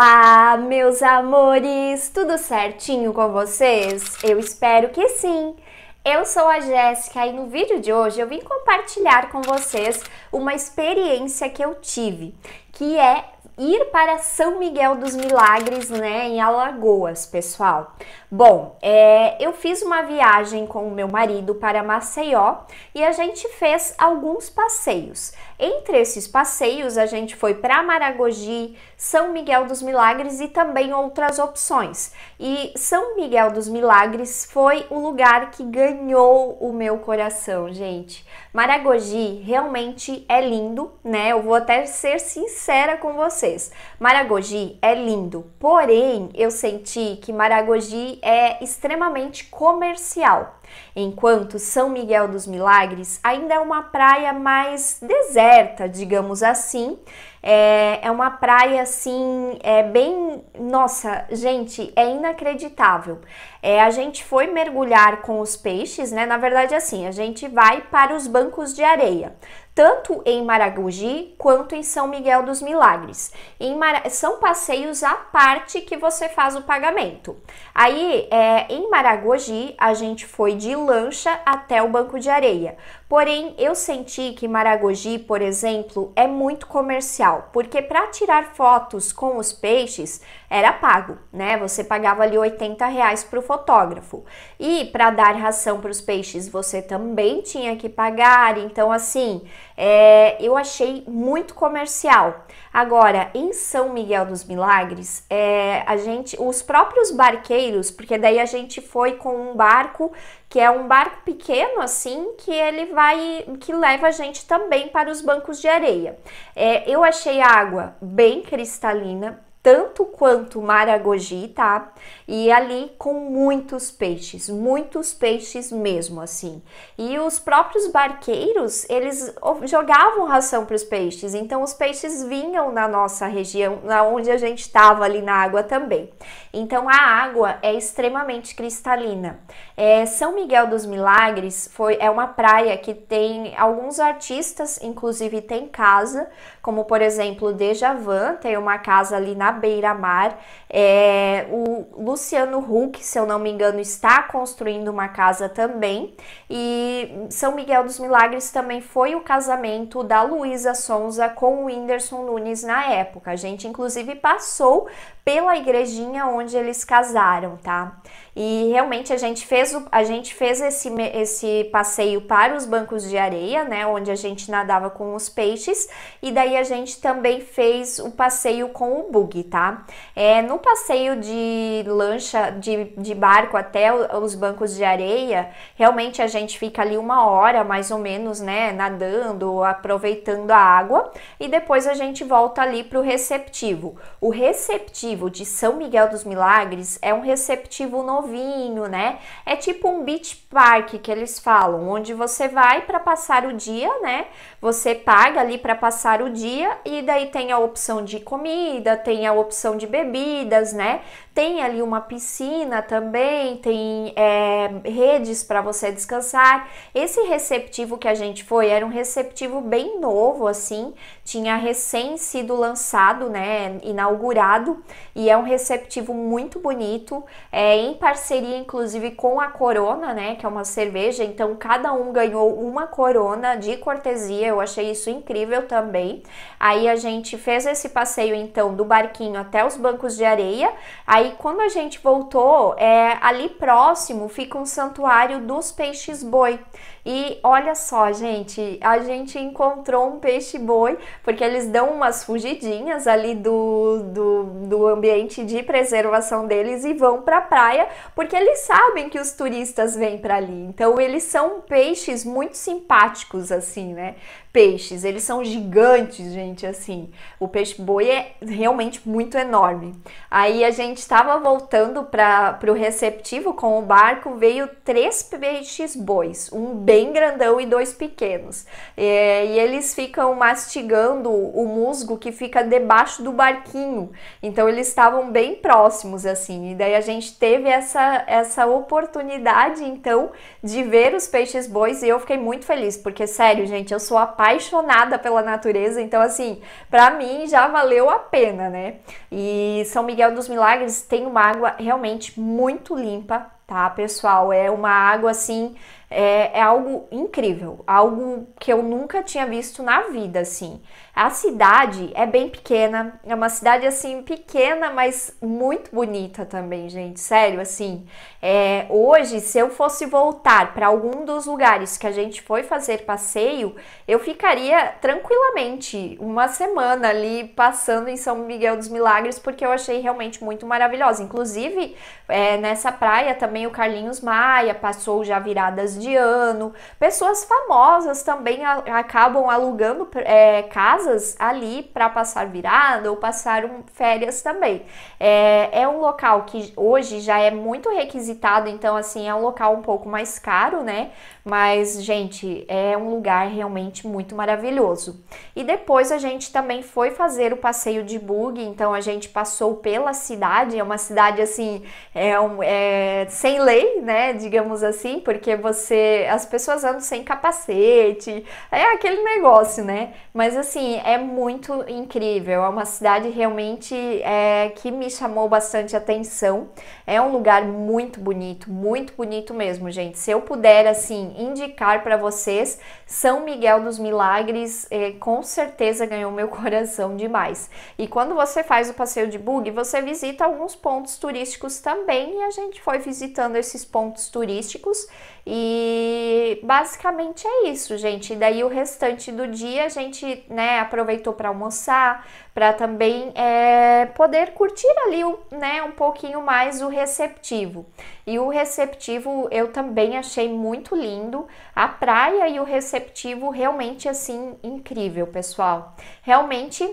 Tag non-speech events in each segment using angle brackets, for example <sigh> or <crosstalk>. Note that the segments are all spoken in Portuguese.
Olá, meus amores! Tudo certinho com vocês? Eu espero que sim! Eu sou a Jéssica e no vídeo de hoje eu vim compartilhar com vocês uma experiência que eu tive que é ir para São Miguel dos Milagres, né, em Alagoas, pessoal. Bom, é, eu fiz uma viagem com o meu marido para Maceió e a gente fez alguns passeios. Entre esses passeios, a gente foi para Maragogi, São Miguel dos Milagres e também outras opções. E São Miguel dos Milagres foi o lugar que ganhou o meu coração, gente. Maragogi realmente é lindo, né? Eu vou até ser sincera sincera com vocês. Maragogi é lindo, porém eu senti que Maragogi é extremamente comercial. Enquanto São Miguel dos Milagres ainda é uma praia mais deserta, digamos assim. É, é uma praia assim, é bem. Nossa, gente, é inacreditável. É, a gente foi mergulhar com os peixes, né? Na verdade, assim, a gente vai para os bancos de areia tanto em Maragogi quanto em São Miguel dos Milagres. Mara... São passeios à parte que você faz o pagamento. Aí, é, em Maragogi, a gente foi de lancha até o banco de areia. Porém, eu senti que Maragogi, por exemplo, é muito comercial, porque para tirar fotos com os peixes era pago, né? Você pagava ali 80 reais para o fotógrafo. E para dar ração para os peixes você também tinha que pagar. Então, assim, é, eu achei muito comercial. Agora, em São Miguel dos Milagres, é, a gente, os próprios barqueiros, porque daí a gente foi com um barco que é um barco pequeno assim que ele vai que leva a gente também para os bancos de areia. É, eu achei a água bem cristalina, tanto quanto Maragogi, tá? E ali com muitos peixes, muitos peixes mesmo assim. E os próprios barqueiros, eles jogavam ração para os peixes, então os peixes vinham na nossa região, na onde a gente estava ali na água também. Então a água é extremamente cristalina. É, São Miguel dos Milagres foi é uma praia que tem alguns artistas, inclusive tem casa, como por exemplo Dejavan, tem uma casa ali na beira-mar. É, o Luciano Huck, se eu não me engano, está construindo uma casa também. E São Miguel dos Milagres também foi o casamento da Luísa Sonza com o Whindersson Nunes na época. A gente, inclusive, passou pela igrejinha onde eles casaram, tá? E realmente a gente fez, o, a gente fez esse, esse passeio para os bancos de areia, né? Onde a gente nadava com os peixes. E daí a gente também fez o passeio com o bug, tá? É, no passeio de lancha, de, de barco até os bancos de areia, realmente a gente fica ali uma hora mais ou menos, né, nadando, aproveitando a água e depois a gente volta ali para o receptivo. O receptivo de São Miguel dos Milagres é um receptivo novinho, né? É tipo um beach park que eles falam, onde você vai para passar o dia, né? Você paga ali para passar o dia e daí tem a opção de comida, tem a opção de bebidas, né? Tem ali uma piscina também, tem é, redes para você descansar. Esse receptivo que a gente foi era um receptivo bem novo, assim, tinha recém sido lançado, né? Inaugurado e é um receptivo muito bonito, é em parceria inclusive com a Corona, né? Que é uma cerveja, então cada um ganhou uma Corona de cortesia. Eu achei isso incrível também. Aí a gente fez esse passeio então do barquinho barquinho até os bancos de areia. Aí, quando a gente voltou, é, ali próximo fica um santuário dos peixes-boi. E olha só, gente, a gente encontrou um peixe-boi, porque eles dão umas fugidinhas ali do, do, do ambiente de preservação deles e vão para a praia, porque eles sabem que os turistas vêm para ali. Então, eles são peixes muito simpáticos, assim, né? peixes. Eles são gigantes, gente, assim. O peixe-boi é realmente muito enorme. Aí a gente estava voltando para o receptivo com o barco, veio três peixes-bois, um bem grandão e dois pequenos. É, e eles ficam mastigando o musgo que fica debaixo do barquinho. Então eles estavam bem próximos, assim. E daí a gente teve essa, essa oportunidade, então, de ver os peixes-bois e eu fiquei muito feliz, porque, sério, gente, eu sou apaixonada apaixonada pela natureza, então assim, para mim já valeu a pena, né? E São Miguel dos Milagres tem uma água realmente muito limpa, tá, pessoal? É uma água assim é, é algo incrível, algo que eu nunca tinha visto na vida, assim. A cidade é bem pequena, é uma cidade assim pequena, mas muito bonita também, gente. Sério, assim. É, hoje, se eu fosse voltar para algum dos lugares que a gente foi fazer passeio, eu ficaria tranquilamente uma semana ali passando em São Miguel dos Milagres, porque eu achei realmente muito maravilhosa. Inclusive, é, nessa praia também o Carlinhos Maia passou já viradas de ano. Pessoas famosas também acabam alugando é, casas ali para passar virada ou passar um, férias também. É, é um local que hoje já é muito requisitado, então, assim, é um local um pouco mais caro, né? Mas, gente, é um lugar realmente muito maravilhoso. E depois a gente também foi fazer o passeio de bug, então a gente passou pela cidade, é uma cidade assim, é, um, é sem lei, né? Digamos assim, porque você você. As pessoas andam sem capacete, é aquele negócio, né? Mas assim, é muito incrível. É uma cidade realmente é, que me chamou bastante atenção. É um lugar muito bonito, muito bonito mesmo, gente. Se eu puder, assim, indicar para vocês, São Miguel dos Milagres é, com certeza ganhou meu <laughs> coração demais. E quando você faz o passeio de bug, você visita alguns pontos turísticos também e a gente foi visitando esses pontos turísticos e basicamente é isso, gente. E daí o restante do dia a gente né, aproveitou para almoçar, para também é, poder curtir ali né, um pouquinho mais o receptivo. E o receptivo eu também achei muito lindo. A praia e o receptivo realmente assim incrível, pessoal. Realmente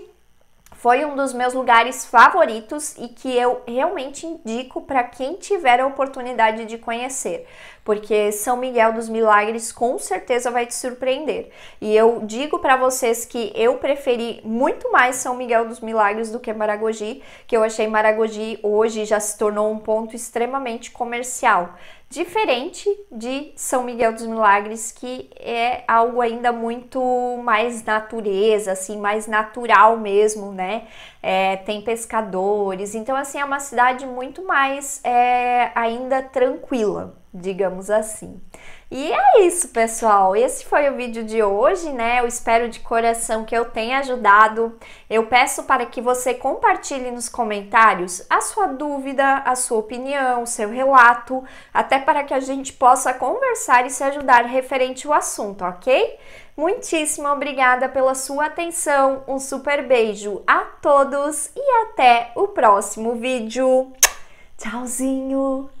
foi um dos meus lugares favoritos e que eu realmente indico para quem tiver a oportunidade de conhecer, porque São Miguel dos Milagres com certeza vai te surpreender. E eu digo para vocês que eu preferi muito mais São Miguel dos Milagres do que Maragogi, que eu achei Maragogi hoje já se tornou um ponto extremamente comercial diferente de São Miguel dos Milagres, que é algo ainda muito mais natureza, assim, mais natural mesmo, né? É, tem pescadores, então assim é uma cidade muito mais é, ainda tranquila digamos assim. E é isso, pessoal. Esse foi o vídeo de hoje, né? Eu espero de coração que eu tenha ajudado. Eu peço para que você compartilhe nos comentários a sua dúvida, a sua opinião, o seu relato, até para que a gente possa conversar e se ajudar referente ao assunto, ok? Muitíssimo obrigada pela sua atenção. Um super beijo a todos e até o próximo vídeo. Tchauzinho!